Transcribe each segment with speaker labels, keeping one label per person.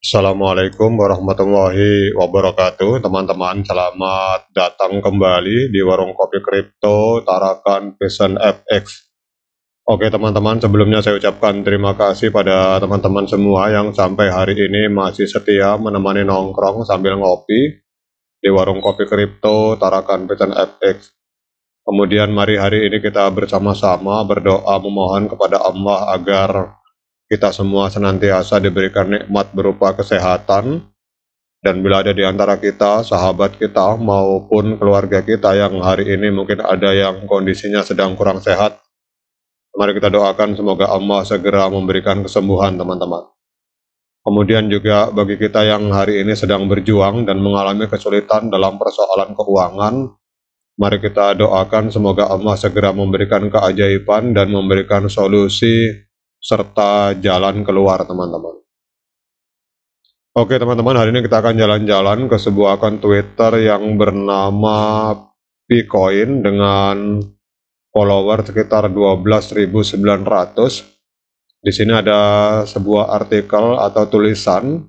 Speaker 1: Assalamualaikum warahmatullahi wabarakatuh teman-teman selamat datang kembali di warung kopi kripto Tarakan Vision FX Oke teman-teman sebelumnya saya ucapkan terima kasih pada teman-teman semua yang sampai hari ini masih setia menemani nongkrong sambil ngopi di warung kopi kripto Tarakan Vision FX Kemudian mari hari ini kita bersama-sama berdoa memohon kepada Allah agar kita semua senantiasa diberikan nikmat berupa kesehatan, dan bila ada di antara kita, sahabat kita, maupun keluarga kita yang hari ini mungkin ada yang kondisinya sedang kurang sehat, mari kita doakan semoga Allah segera memberikan kesembuhan teman-teman. Kemudian juga bagi kita yang hari ini sedang berjuang dan mengalami kesulitan dalam persoalan keuangan, Mari kita doakan semoga Allah segera memberikan keajaiban dan memberikan solusi serta jalan keluar teman-teman. Oke teman-teman, hari ini kita akan jalan-jalan ke sebuah akun Twitter yang bernama Bitcoin dengan follower sekitar 12.900. Di sini ada sebuah artikel atau tulisan,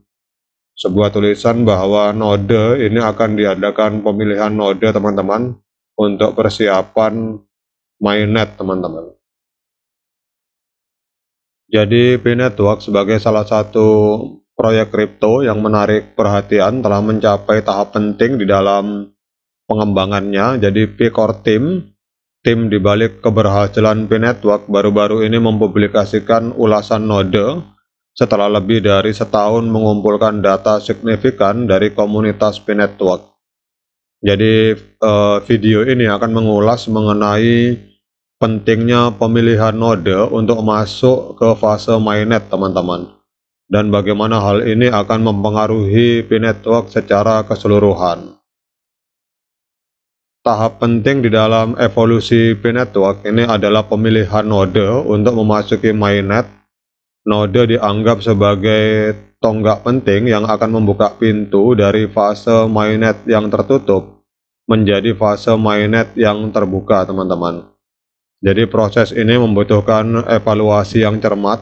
Speaker 1: sebuah tulisan bahwa node ini akan diadakan pemilihan node teman-teman untuk persiapan mainnet teman-teman. Jadi p sebagai salah satu proyek kripto yang menarik perhatian telah mencapai tahap penting di dalam pengembangannya. Jadi P-Core Team, tim di balik keberhasilan p baru-baru ini mempublikasikan ulasan node setelah lebih dari setahun mengumpulkan data signifikan dari komunitas p Jadi eh, video ini akan mengulas mengenai pentingnya pemilihan node untuk masuk ke fase mainnet teman-teman dan bagaimana hal ini akan mempengaruhi P-Network secara keseluruhan. Tahap penting di dalam evolusi P-Network ini adalah pemilihan node untuk memasuki mainnet. Node dianggap sebagai tonggak penting yang akan membuka pintu dari fase mainnet yang tertutup menjadi fase mainnet yang terbuka teman-teman. Jadi proses ini membutuhkan evaluasi yang cermat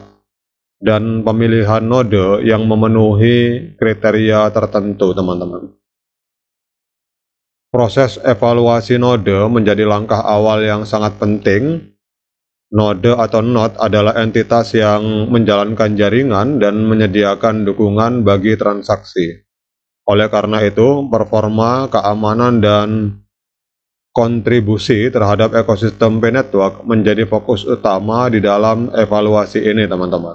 Speaker 1: dan pemilihan node yang memenuhi kriteria tertentu, teman-teman. Proses evaluasi node menjadi langkah awal yang sangat penting. Node atau node adalah entitas yang menjalankan jaringan dan menyediakan dukungan bagi transaksi. Oleh karena itu, performa, keamanan, dan kontribusi terhadap ekosistem P-Network menjadi fokus utama di dalam evaluasi ini, teman-teman.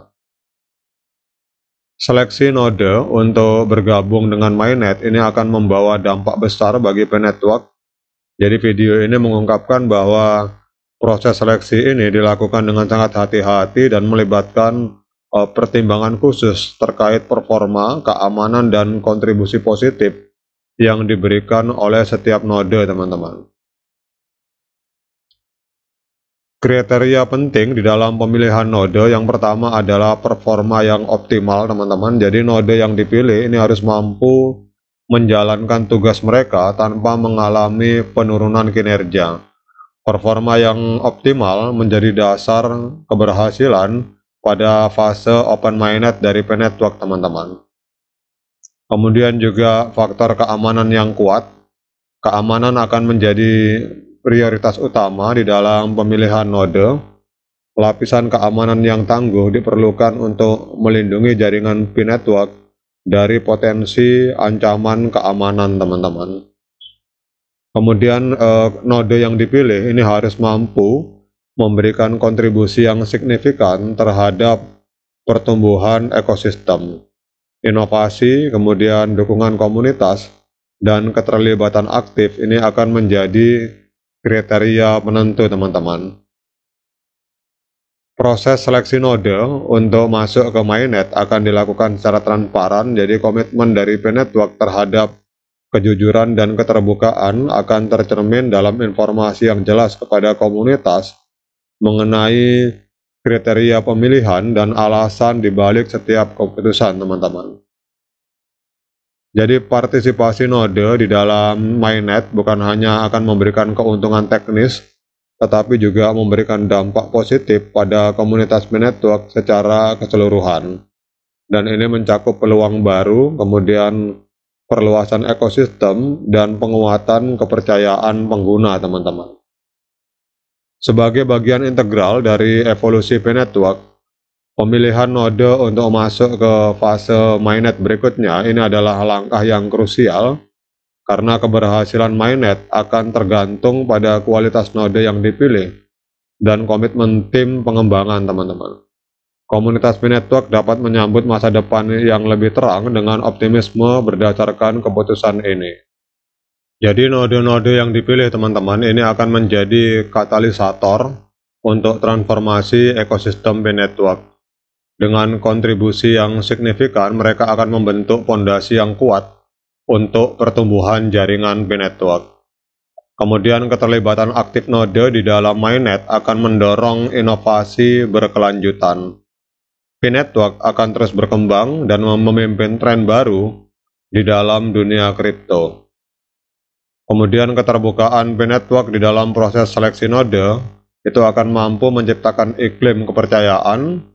Speaker 1: Seleksi node untuk bergabung dengan mainnet ini akan membawa dampak besar bagi P-Network. Jadi video ini mengungkapkan bahwa proses seleksi ini dilakukan dengan sangat hati-hati dan melibatkan e, pertimbangan khusus terkait performa, keamanan, dan kontribusi positif yang diberikan oleh setiap node, teman-teman. kriteria penting di dalam pemilihan node yang pertama adalah performa yang optimal teman-teman jadi node yang dipilih ini harus mampu menjalankan tugas mereka tanpa mengalami penurunan kinerja performa yang optimal menjadi dasar keberhasilan pada fase open mainnet dari penetwork teman-teman kemudian juga faktor keamanan yang kuat keamanan akan menjadi prioritas utama di dalam pemilihan node, lapisan keamanan yang tangguh diperlukan untuk melindungi jaringan p network dari potensi ancaman keamanan teman-teman. Kemudian eh, node yang dipilih ini harus mampu memberikan kontribusi yang signifikan terhadap pertumbuhan ekosistem, inovasi, kemudian dukungan komunitas, dan keterlibatan aktif ini akan menjadi kriteria penentu teman-teman. Proses seleksi node untuk masuk ke mainnet akan dilakukan secara transparan, jadi komitmen dari Penetwork terhadap kejujuran dan keterbukaan akan tercermin dalam informasi yang jelas kepada komunitas mengenai kriteria pemilihan dan alasan dibalik setiap keputusan teman-teman. Jadi partisipasi node di dalam mainnet bukan hanya akan memberikan keuntungan teknis, tetapi juga memberikan dampak positif pada komunitas network secara keseluruhan. Dan ini mencakup peluang baru, kemudian perluasan ekosistem, dan penguatan kepercayaan pengguna, teman-teman. Sebagai bagian integral dari evolusi P-Network, Pemilihan node untuk masuk ke fase mainnet berikutnya ini adalah langkah yang krusial karena keberhasilan mainnet akan tergantung pada kualitas node yang dipilih dan komitmen tim pengembangan teman-teman. Komunitas P-Network dapat menyambut masa depan yang lebih terang dengan optimisme berdasarkan keputusan ini. Jadi node-node yang dipilih teman-teman ini akan menjadi katalisator untuk transformasi ekosistem P-Network. Dengan kontribusi yang signifikan, mereka akan membentuk fondasi yang kuat untuk pertumbuhan jaringan B network. Kemudian keterlibatan aktif node di dalam mainnet akan mendorong inovasi berkelanjutan. B network akan terus berkembang dan memimpin tren baru di dalam dunia kripto. Kemudian keterbukaan B network di dalam proses seleksi node itu akan mampu menciptakan iklim kepercayaan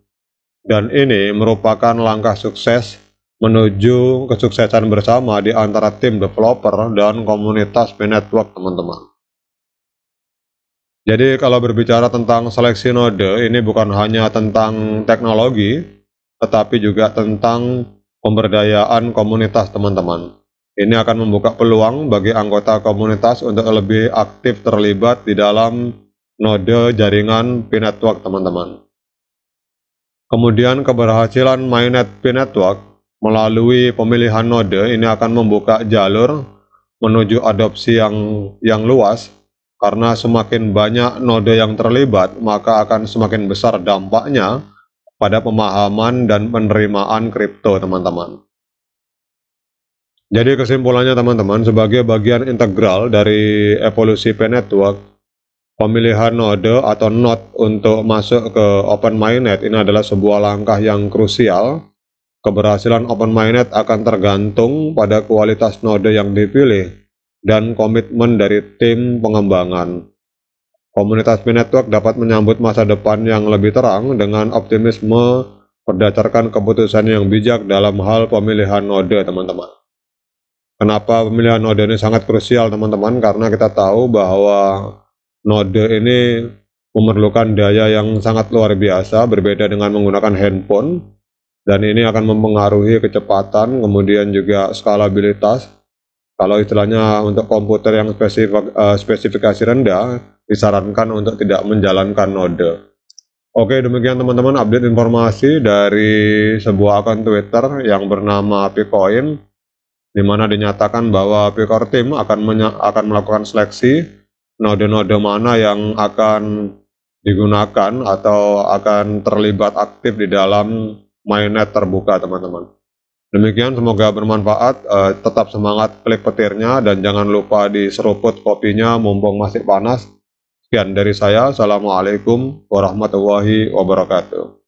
Speaker 1: dan ini merupakan langkah sukses menuju kesuksesan bersama di antara tim developer dan komunitas P-Network, teman-teman. Jadi kalau berbicara tentang seleksi node, ini bukan hanya tentang teknologi, tetapi juga tentang pemberdayaan komunitas, teman-teman. Ini akan membuka peluang bagi anggota komunitas untuk lebih aktif terlibat di dalam node jaringan p teman-teman. Kemudian keberhasilan MyNet P Network melalui pemilihan node ini akan membuka jalur menuju adopsi yang yang luas karena semakin banyak node yang terlibat maka akan semakin besar dampaknya pada pemahaman dan penerimaan kripto teman-teman. Jadi kesimpulannya teman-teman sebagai bagian integral dari evolusi P Network pemilihan node atau node untuk masuk ke Open Mainnet ini adalah sebuah langkah yang krusial. Keberhasilan Open Mainnet akan tergantung pada kualitas node yang dipilih dan komitmen dari tim pengembangan. Komunitas network dapat menyambut masa depan yang lebih terang dengan optimisme berdasarkan keputusan yang bijak dalam hal pemilihan node, teman-teman. Kenapa pemilihan node ini sangat krusial, teman-teman? Karena kita tahu bahwa node ini memerlukan daya yang sangat luar biasa berbeda dengan menggunakan handphone dan ini akan mempengaruhi kecepatan kemudian juga skalabilitas kalau istilahnya untuk komputer yang spesifik, eh, spesifikasi rendah disarankan untuk tidak menjalankan node Oke demikian teman-teman update informasi dari sebuah akun Twitter yang bernama Picoin di mana dinyatakan bahwa Picor Team akan akan melakukan seleksi node-node mana yang akan digunakan atau akan terlibat aktif di dalam mainnet terbuka teman-teman. Demikian semoga bermanfaat, uh, tetap semangat klik petirnya dan jangan lupa diseruput kopinya mumpung masih panas. Sekian dari saya, Assalamualaikum warahmatullahi wabarakatuh.